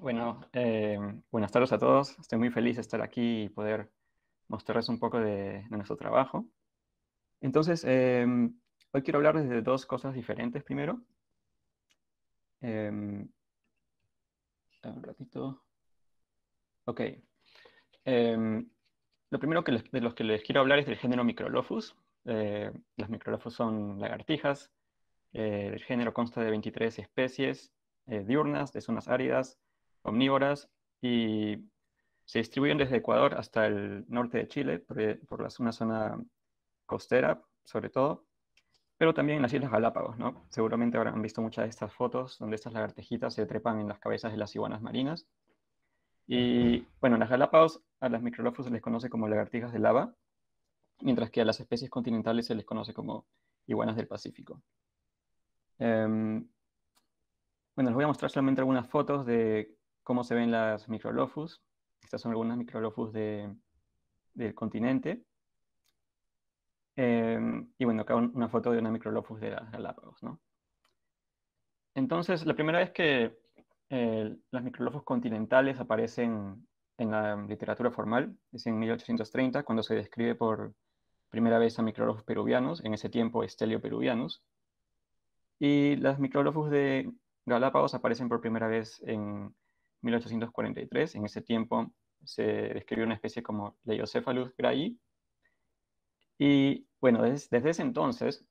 Bueno, eh, buenas tardes a todos. Estoy muy feliz de estar aquí y poder mostrarles un poco de, nuestro trabajo. Entonces, em, hoy quiero hablarles de dos cosas diferentes primero. Em, un ratito. Ok. Em, lo primero que de los que les quiero hablar es del género Microlophus. Eh, los Microlophus son lagartijas. Eh, el género consta de 23 especies diurnas, de zonas áridas, omnívoras y se distribuyen desde Ecuador hasta el norte de Chile, por, una zona costera sobre todo, pero también en las Islas Galápagos, ¿no? Seguramente habrán visto muchas de estas fotos donde estas lagartijitas se trepan en las cabezas de las iguanas marinas. Y bueno, en las Galápagos a las microlofos se les conoce como lagartijas de lava, mientras que a las especies continentales se les conoce como iguanas del Pacífico. Em, bueno, les voy a mostrar solamente algunas fotos de cómo se ven las microlofus. Estas son algunas microlofus de, del continente. Em, y bueno, acá una foto de una microlofus de Galápagos, ¿no? Entonces, la primera vez que eh, las microlofus continentales aparecen en la literatura formal es en 1830, cuando se describe por primera vez a microlofus peruvianos, en ese tiempo Estelio peruvianos. Y las microlofus de Galápagos aparecen por primera vez en 1843. En ese tiempo se describió una especie como Leiocephalus grayi. Y bueno, desde, ese entonces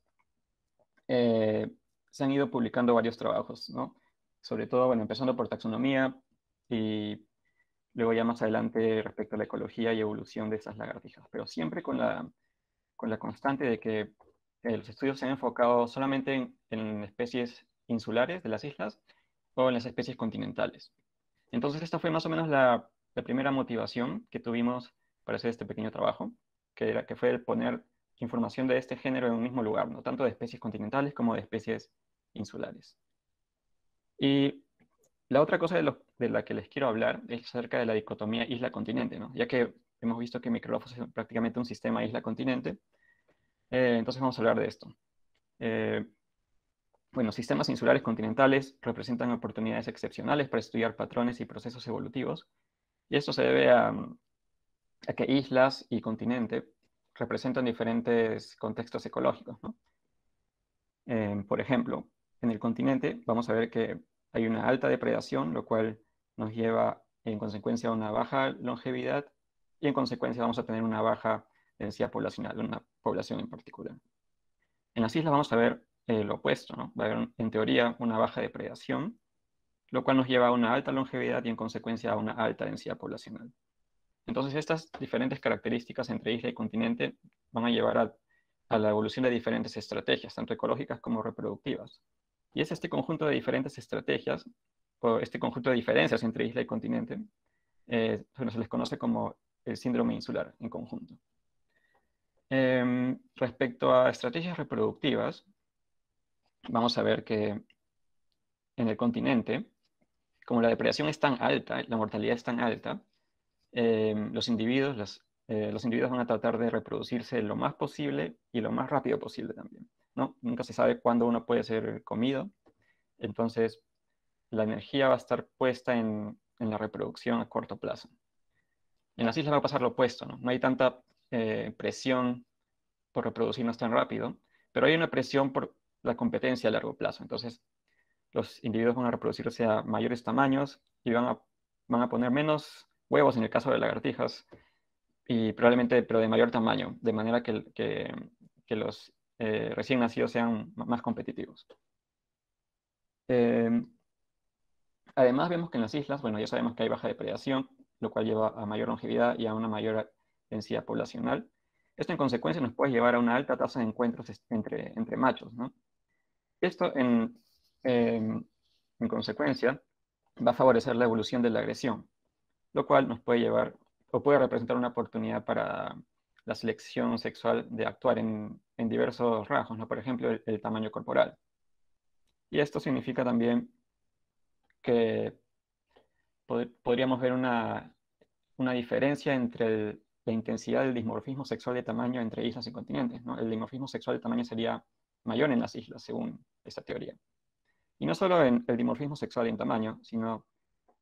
eh, se han ido publicando varios trabajos, ¿no? Sobre todo, bueno, empezando por taxonomía y luego ya más adelante respecto a la ecología y evolución de esas lagartijas, pero siempre con la, con la constante de que eh, los estudios se han enfocado solamente en especies insulares de las islas o en las especies continentales. Entonces esta fue más o menos la, primera motivación que tuvimos para hacer este pequeño trabajo, que, era, que fue el poner información de este género en un mismo lugar, no tanto de especies continentales como de especies insulares. Y la otra cosa de, la que les quiero hablar es acerca de la dicotomía isla-continente, ya que hemos visto que Microlophos es prácticamente un sistema isla-continente, eh, entonces vamos a hablar de esto. Eh, bueno, sistemas insulares continentales representan oportunidades excepcionales para estudiar patrones y procesos evolutivos, y esto se debe a, mm, que islas y continente representan diferentes contextos ecológicos. Em, por ejemplo, en el continente vamos a ver que hay una alta depredación, lo cual nos lleva en consecuencia a una baja longevidad y en consecuencia vamos a tener una baja densidad poblacional, una población en particular. En las islas vamos a ver eh, lo opuesto, ¿no? Va a haber, en teoría, una baja depredación, lo cual nos lleva a una alta longevidad y, en consecuencia, a una alta densidad poblacional. Entonces, estas diferentes características entre isla y continente van a llevar a, la evolución de diferentes estrategias, tanto ecológicas como reproductivas. Y es este conjunto de diferentes estrategias, o este conjunto de diferencias entre isla y continente, eh, se les conoce como el síndrome insular en conjunto. Em, respecto a estrategias reproductivas, vamos a ver que en el continente, como la depredación es tan alta, la mortalidad es tan alta, eh, los, individuos, eh, los individuos van a tratar de reproducirse lo más posible y lo más rápido posible también. ¿no? Nunca se sabe cuándo uno puede ser comido, entonces la energía va a estar puesta en, la reproducción a corto plazo. En las islas va a pasar lo opuesto, no, hay tanta eh, presión por reproducirnos tan rápido, pero hay una presión por la competencia a largo plazo. Entonces, los individuos van a reproducirse a mayores tamaños y van a, van a poner menos huevos en el caso de lagartijas, y probablemente, pero de mayor tamaño, de manera que, los eh, recién nacidos sean más competitivos. Em, además, vemos que en las islas, bueno, ya sabemos que hay baja depredación, lo cual lleva a mayor longevidad y a una mayor densidad poblacional. Esto en consecuencia nos puede llevar a una alta tasa de encuentros entre, entre machos, ¿no? Esto, em, en, consecuencia, va a favorecer la evolución de la agresión, lo cual nos puede llevar o puede representar una oportunidad para la selección sexual de actuar en, diversos rasgos, ¿no? por ejemplo, el, tamaño corporal. Y esto significa también que podríamos ver una, diferencia entre la intensidad del dimorfismo sexual de tamaño entre islas y continentes. El dimorfismo sexual de tamaño sería mayor en las islas, según esta teoría. Y no solo en el dimorfismo sexual en tamaño, sino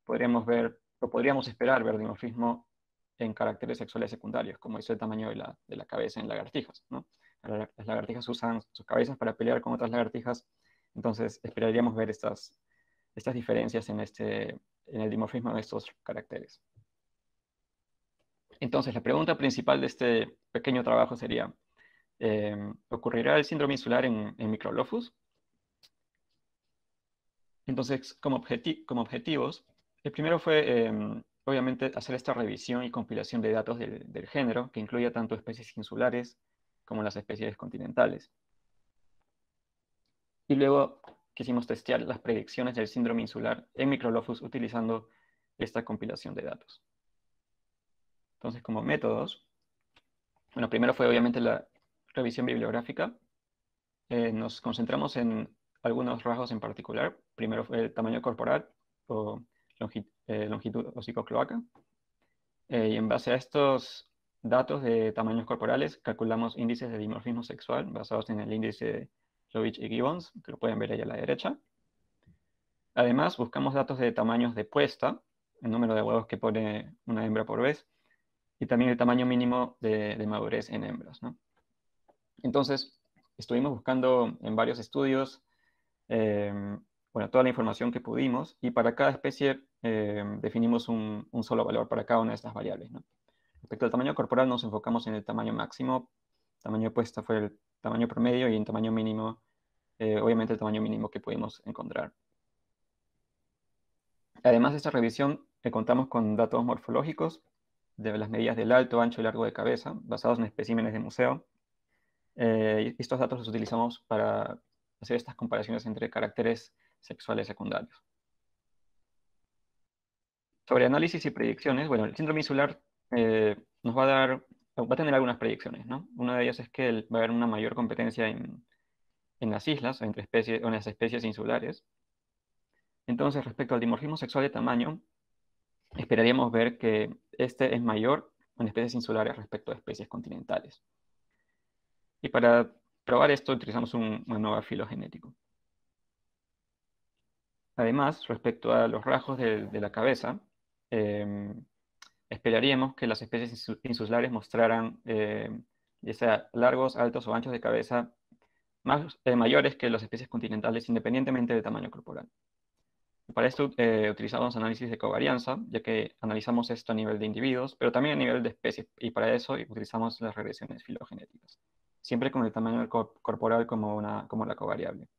podríamos ver, o podríamos esperar ver dimorfismo en caracteres sexuales secundarios, como es el tamaño de la, cabeza en lagartijas. ¿no? Las lagartijas usan sus cabezas para pelear con otras lagartijas, entonces esperaríamos ver estas, estas diferencias en, este, en el dimorfismo de estos caracteres. Entonces, la pregunta principal de este pequeño trabajo sería, Em, ocurrirá el síndrome insular en, Microlophus. Entonces, como, como, objetivos, el primero fue, em, obviamente, hacer esta revisión y compilación de datos del, género, que incluya tanto especies insulares como las especies continentales. Y luego quisimos testear las predicciones del síndrome insular en Microlophus utilizando esta compilación de datos. Entonces, como métodos, bueno, primero fue obviamente la revisión bibliográfica, eh, nos concentramos en algunos rasgos en particular. Primero el tamaño corporal o longitud, eh, longitud hocico-cloaca. Eh, y en base a estos datos de tamaños corporales, calculamos índices de dimorfismo sexual basados en el índice Lovich y Gibbons, que lo pueden ver ahí a la derecha. Además, buscamos datos de tamaños de puesta, el número de huevos que pone una hembra por vez, y también el tamaño mínimo de, de madurez en hembras. ¿no? Entonces, estuvimos buscando en varios estudios, eh, toda la información que pudimos y para cada especie eh, definimos un, solo valor para cada una de estas variables. Respecto al tamaño corporal, nos enfocamos en el tamaño máximo, tamaño puesta fue el tamaño promedio y en tamaño mínimo, eh, obviamente el tamaño mínimo que pudimos encontrar. Además de esta revisión, contamos con datos morfológicos de las medidas del alto, ancho y largo de cabeza, basados en especímenes de museo, eh, estos datos los utilizamos para hacer estas comparaciones entre caracteres sexuales secundarios. Sobre análisis y predicciones, bueno, el síndrome insular eh, nos va a dar, va a tener algunas predicciones, Una de ellas es que va a haber una mayor competencia en, las islas entre especies, o en las especies insulares. Entonces, respecto al dimorfismo sexual de tamaño, esperaríamos ver que este es mayor en especies insulares respecto a especies continentales. Y para probar esto utilizamos un manógrafo filogenético. Además, respecto a los rasgos de, la cabeza, em, esperaríamos que las especies insulares mostraran em, ya sea largos, altos o anchos de cabeza más, eh, mayores que las especies continentales independientemente del tamaño corporal. Para esto eh, utilizamos análisis de covarianza, ya que analizamos esto a nivel de individuos, pero también a nivel de especies, y para eso utilizamos las regresiones filogenéticas siempre con el tamaño corporal como, una, como la covariable.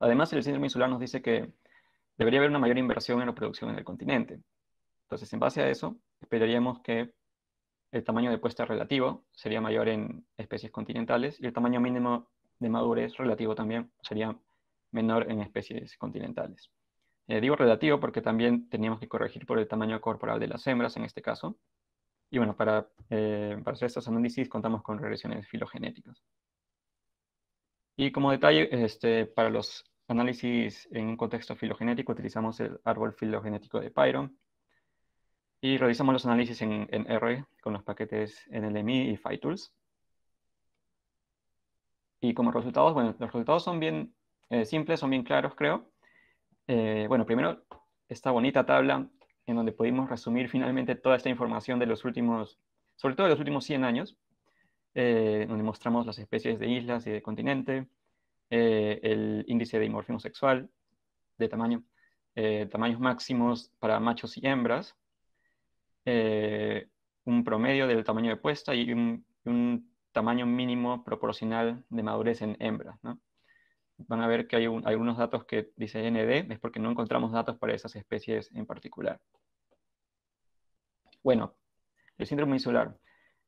Además, el síndrome insular nos dice que debería haber una mayor inversión en la producción en el continente. Entonces, en base a eso, esperaríamos que el tamaño de puesta relativo sería mayor en especies continentales y el tamaño mínimo de madurez relativo también sería menor en especies continentales. Eh, digo relativo porque también teníamos que corregir por el tamaño corporal de las hembras en este caso, y bueno, eh, para, hacer estos análisis contamos con regresiones filogenéticas. Y como detalle, este, para los análisis en un contexto filogenético utilizamos el árbol filogenético de Pyron y realizamos los análisis en, R con los paquetes NLMI y Phytools. Y como resultados, bueno, los resultados son bien eh, simples, son bien claros, creo. Eh, bueno, primero, esta bonita tabla en donde pudimos resumir finalmente toda esta información de los últimos, sobre todo de los últimos 100 años, eh, donde mostramos las especies de islas y de continente, eh, el índice de dimorfismo sexual, de tamaño, eh, tamaños máximos para machos y hembras, un promedio del tamaño de puesta y un, un tamaño mínimo proporcional de madurez en hembras, ¿no? van a ver que hay algunos datos que dice ND, es porque no encontramos datos para esas especies en particular. Bueno, el síndrome insular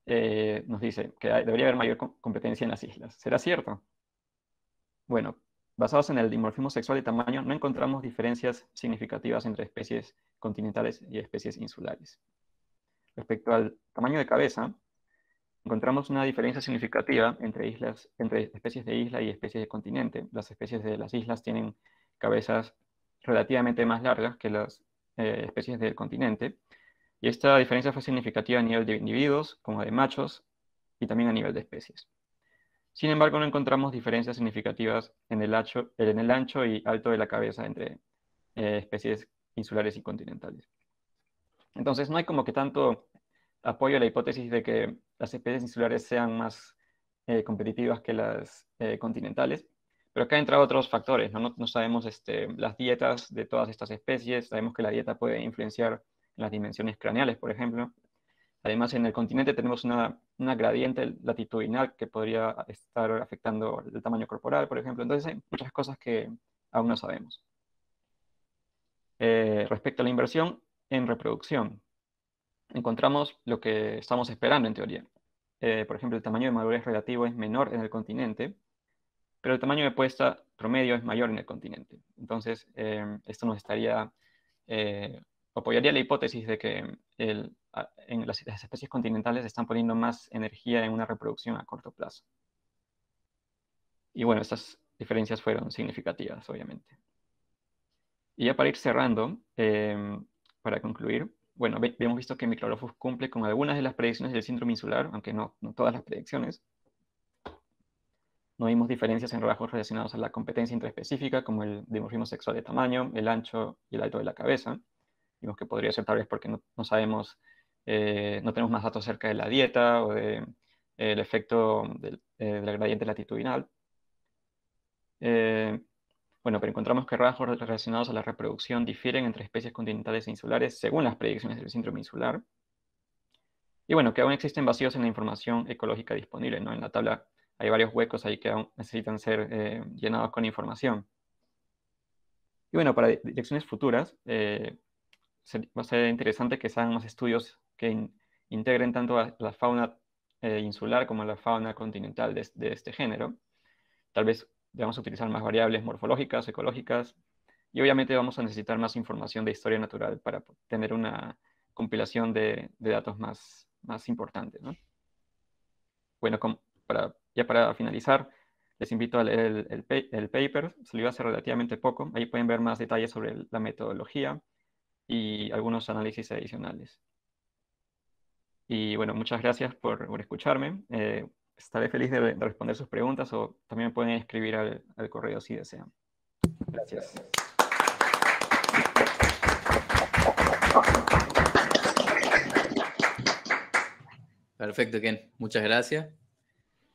eh, nos dice que debería haber mayor competencia en las islas. ¿Será cierto? Bueno, basados en el dimorfismo sexual y tamaño, no encontramos diferencias significativas entre especies continentales y especies insulares. Respecto al tamaño de cabeza, encontramos una diferencia significativa entre, islas, entre especies de isla y especies de continente. Las especies de las islas tienen cabezas relativamente más largas que las eh, especies del continente. Y esta diferencia fue significativa a nivel de individuos, como de machos, y también a nivel de especies. Sin embargo, no encontramos diferencias significativas en el, ancho, eh, en el ancho y alto de la cabeza entre eh, especies insulares y continentales. Entonces, no hay como que tanto apoyo la hipótesis de que las especies insulares sean más eh, competitivas que las eh, continentales, pero acá entrado otros factores, ¿no? sabemos este, las dietas de todas estas especies, sabemos que la dieta puede influenciar las dimensiones craneales, por ejemplo. Además, en el continente tenemos una, gradiente latitudinal que podría estar afectando el tamaño corporal, por ejemplo. Entonces, hay muchas cosas que aún no sabemos. Eh, respecto a la inversión en reproducción, encontramos lo que estamos esperando en teoría. Eh, por ejemplo, el tamaño de madurez relativo es menor en el continente, pero el tamaño de puesta promedio es mayor en el continente. Entonces, em, esto nos estaría, eh, apoyaría la hipótesis de que en las, las, especies continentales están poniendo más energía en una reproducción a corto plazo. Y bueno, estas diferencias fueron significativas, obviamente. Y ya para ir cerrando, em, para concluir, bueno, hemos visto que Microlophus cumple con algunas de las predicciones del síndrome insular, aunque no, todas las predicciones. No vimos diferencias en rasgos relacionados a la competencia intraespecífica, como el dimorfismo sexual de tamaño, el ancho y el alto de la cabeza. Vimos que podría ser tal vez porque no, sabemos, eh, no tenemos más datos acerca de la dieta o eh, del de, eh, efecto del, gradiente latitudinal. Bueno, pero encontramos que rasgos relacionados a la reproducción difieren entre especies continentales e insulares según las predicciones del síndrome insular. Y bueno, que aún existen vacíos en la información ecológica disponible, ¿no? En la tabla hay varios huecos ahí que aún necesitan ser eh, llenados con información. Y bueno, para direcciones futuras, eh, va a ser interesante que se hagan más estudios que integren tanto la fauna eh, insular como la fauna continental de este género. Tal vez vamos a utilizar más variables morfológicas, ecológicas, y obviamente vamos a necesitar más información de historia natural para tener una compilación de, datos más, más importante. ¿no? Bueno, para, ya para finalizar, les invito a leer el, paper, se lo iba a hacer relativamente poco, ahí pueden ver más detalles sobre la metodología y algunos análisis adicionales. Y bueno, muchas gracias por, escucharme. Eh, estaré feliz de, responder sus preguntas o también pueden escribir al, correo si desean. Gracias. Perfecto, Ken. Muchas gracias.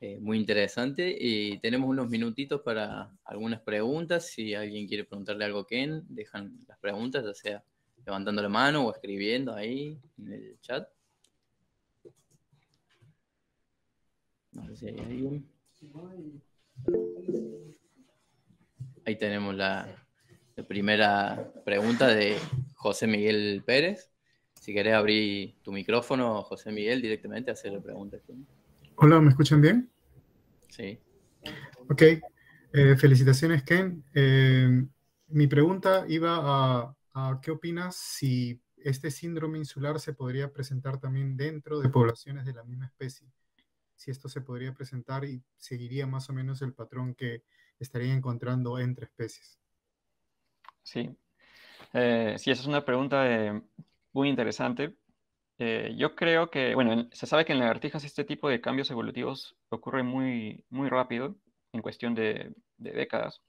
Eh, muy interesante. Y tenemos unos minutitos para algunas preguntas. Si alguien quiere preguntarle algo a Ken, dejan las preguntas, ya sea levantando la mano o escribiendo ahí en el chat. ahí tenemos la, primera pregunta de José Miguel Pérez. Si querés abrir tu micrófono, José Miguel, directamente, hacer hacerle preguntas. Hola, ¿me escuchan bien? Sí. Ok, eh, felicitaciones, Ken. Eh, mi pregunta iba a, ¿qué opinas si este síndrome insular se podría presentar también dentro de poblaciones de la misma especie? si esto se podría presentar y seguiría más o menos el patrón que estaría encontrando entre especies. Sí, eh, esa es una pregunta eh, muy interesante. Eh, yo creo que, bueno, se sabe que en las lagartijas este tipo de cambios evolutivos ocurre muy, muy rápido, en cuestión de, décadas.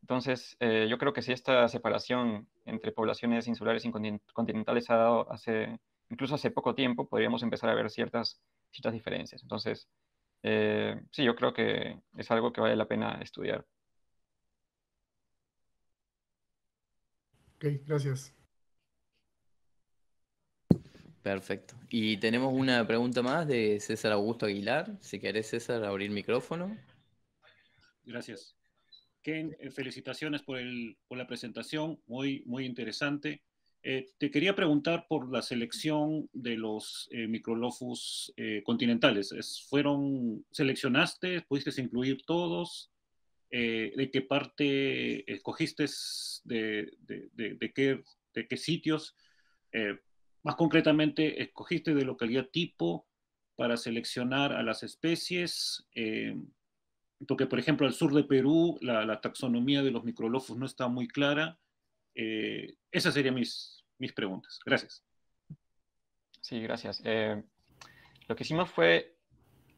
Entonces, eh, yo creo que si esta separación entre poblaciones insulares y continentales ha dado hace, incluso hace poco tiempo, podríamos empezar a ver ciertas ciertas diferencias. Entonces, eh, sí, yo creo que es algo que vale la pena estudiar. Ok, gracias. Perfecto. Y tenemos una pregunta más de César Augusto Aguilar. Si querés, César, abrir micrófono. Gracias. Ken, eh, felicitaciones por, por la presentación, muy, muy interesante. Eh, te quería preguntar por la selección de los eh, eh continentales. ¿Fueron, seleccionaste, pudiste incluir todos? Eh, ¿De qué parte escogiste? De, de, qué, sitios? más concretamente, ¿escogiste de localidad tipo para seleccionar a las especies? porque, por ejemplo, al sur de Perú, la, la taxonomía de los Microlophus no está muy clara eh, esas serían mis, preguntas. Gracias. Sí, gracias. Eh, lo que hicimos fue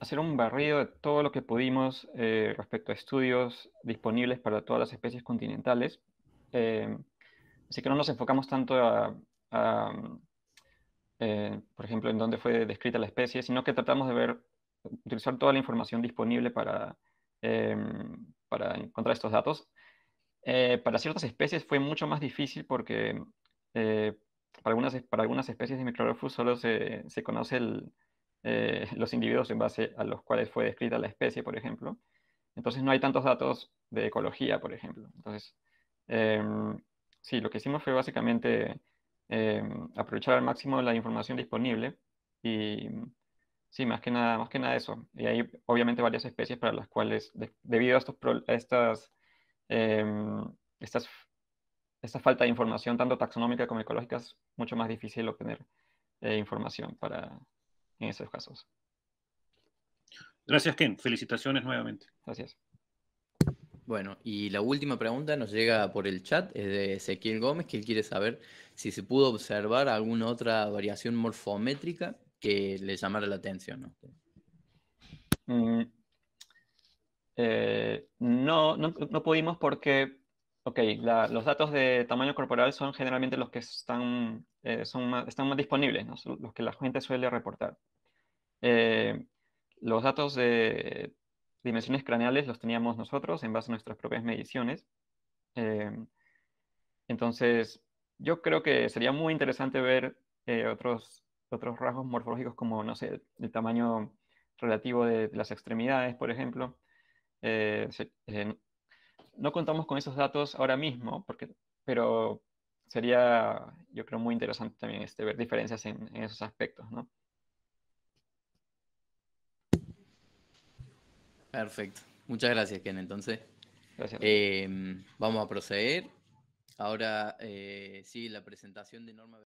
hacer un barrido de todo lo que pudimos eh, respecto a estudios disponibles para todas las especies continentales. así que no nos enfocamos tanto a, por ejemplo, en dónde fue descrita la especie, sino que tratamos de ver, utilizar toda la información disponible para, para encontrar estos datos. Eh, para ciertas especies fue mucho más difícil porque eh, para, algunas, para algunas especies de Microrhelophus solo se, se eh, los individuos en base a los cuales fue descrita la especie, por ejemplo. Entonces no hay tantos datos de ecología, por ejemplo. Entonces, em, sí, lo que hicimos fue básicamente em, aprovechar al máximo la información disponible y Sí, más que nada, más que nada eso. Y hay obviamente varias especies para las cuales, debido a, estos a estas eh, esta falta de información, tanto taxonómica como ecológica, es mucho más difícil obtener eh, información para, en esos casos. Gracias, Ken. Felicitaciones nuevamente. Gracias. Bueno, y la última pregunta nos llega por el chat, es de Ezequiel Gómez, que él quiere saber si se pudo observar alguna otra variación morfométrica que le llamara la atención. ¿no? Mm, eh, no, no, no, pudimos porque, ok, los datos de tamaño corporal son generalmente los que están, eh, son más, están más disponibles, los que la gente suele reportar. Eh, los datos de dimensiones craneales los teníamos nosotros en base a nuestras propias mediciones. entonces, yo creo que sería muy interesante ver otros, otros rasgos morfológicos como, no sé, el, tamaño relativo de las extremidades, por ejemplo. Eh, eh, no contamos con esos datos ahora mismo, porque, pero sería, yo creo, muy interesante también este, ver diferencias en, esos aspectos, ¿no? Perfecto. Muchas gracias, Ken. Entonces, eh, vamos a proceder. Ahora, sí, la presentación de Norma.